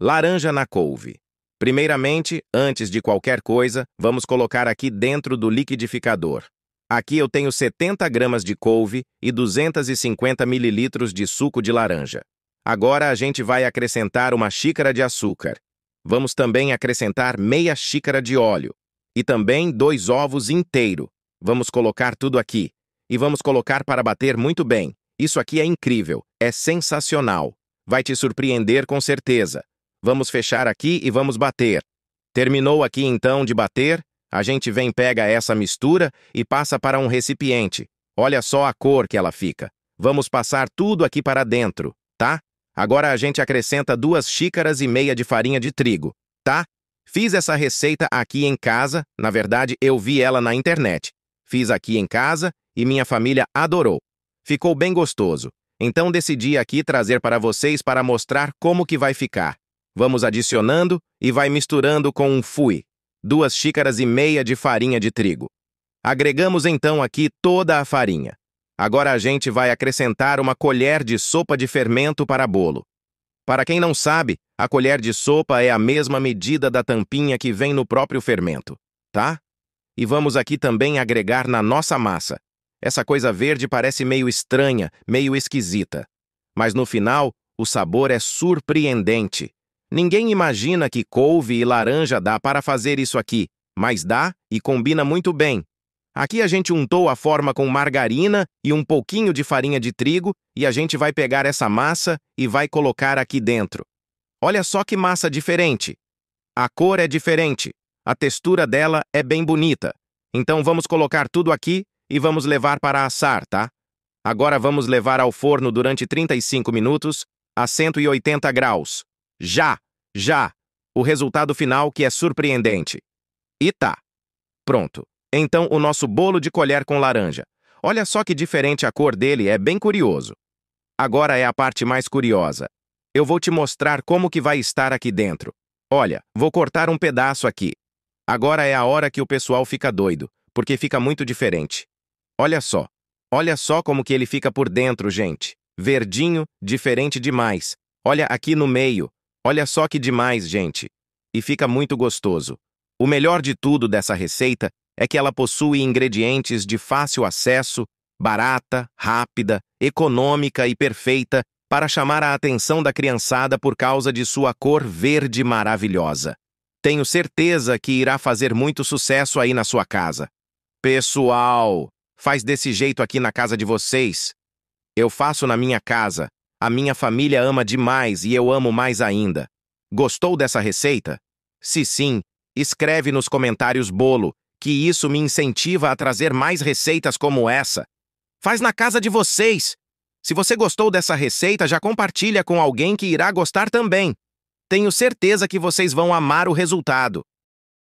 Laranja na couve. Primeiramente, antes de qualquer coisa, vamos colocar aqui dentro do liquidificador. Aqui eu tenho 70 gramas de couve e 250 mililitros de suco de laranja. Agora a gente vai acrescentar uma xícara de açúcar. Vamos também acrescentar meia xícara de óleo e também dois ovos inteiro. Vamos colocar tudo aqui e vamos colocar para bater muito bem. Isso aqui é incrível, é sensacional. Vai te surpreender com certeza. Vamos fechar aqui e vamos bater. Terminou aqui então de bater, a gente vem pega essa mistura e passa para um recipiente. Olha só a cor que ela fica. Vamos passar tudo aqui para dentro, tá? Agora a gente acrescenta duas xícaras e meia de farinha de trigo, tá? Fiz essa receita aqui em casa, na verdade eu vi ela na internet. Fiz aqui em casa e minha família adorou. Ficou bem gostoso. Então decidi aqui trazer para vocês para mostrar como que vai ficar. Vamos adicionando e vai misturando com um fui, duas xícaras e meia de farinha de trigo. Agregamos então aqui toda a farinha. Agora a gente vai acrescentar uma colher de sopa de fermento para bolo. Para quem não sabe, a colher de sopa é a mesma medida da tampinha que vem no próprio fermento, tá? E vamos aqui também agregar na nossa massa. Essa coisa verde parece meio estranha, meio esquisita. Mas no final, o sabor é surpreendente. Ninguém imagina que couve e laranja dá para fazer isso aqui, mas dá e combina muito bem. Aqui a gente untou a forma com margarina e um pouquinho de farinha de trigo e a gente vai pegar essa massa e vai colocar aqui dentro. Olha só que massa diferente. A cor é diferente, a textura dela é bem bonita. Então vamos colocar tudo aqui e vamos levar para assar, tá? Agora vamos levar ao forno durante 35 minutos a 180 graus. Já! Já o resultado final que é surpreendente. E tá. Pronto. Então o nosso bolo de colher com laranja. Olha só que diferente a cor dele, é bem curioso. Agora é a parte mais curiosa. Eu vou te mostrar como que vai estar aqui dentro. Olha, vou cortar um pedaço aqui. Agora é a hora que o pessoal fica doido, porque fica muito diferente. Olha só. Olha só como que ele fica por dentro, gente. Verdinho, diferente demais. Olha aqui no meio, Olha só que demais, gente! E fica muito gostoso. O melhor de tudo dessa receita é que ela possui ingredientes de fácil acesso, barata, rápida, econômica e perfeita para chamar a atenção da criançada por causa de sua cor verde maravilhosa. Tenho certeza que irá fazer muito sucesso aí na sua casa. Pessoal, faz desse jeito aqui na casa de vocês. Eu faço na minha casa a minha família ama demais e eu amo mais ainda. Gostou dessa receita? Se sim, escreve nos comentários bolo, que isso me incentiva a trazer mais receitas como essa. Faz na casa de vocês! Se você gostou dessa receita, já compartilha com alguém que irá gostar também. Tenho certeza que vocês vão amar o resultado.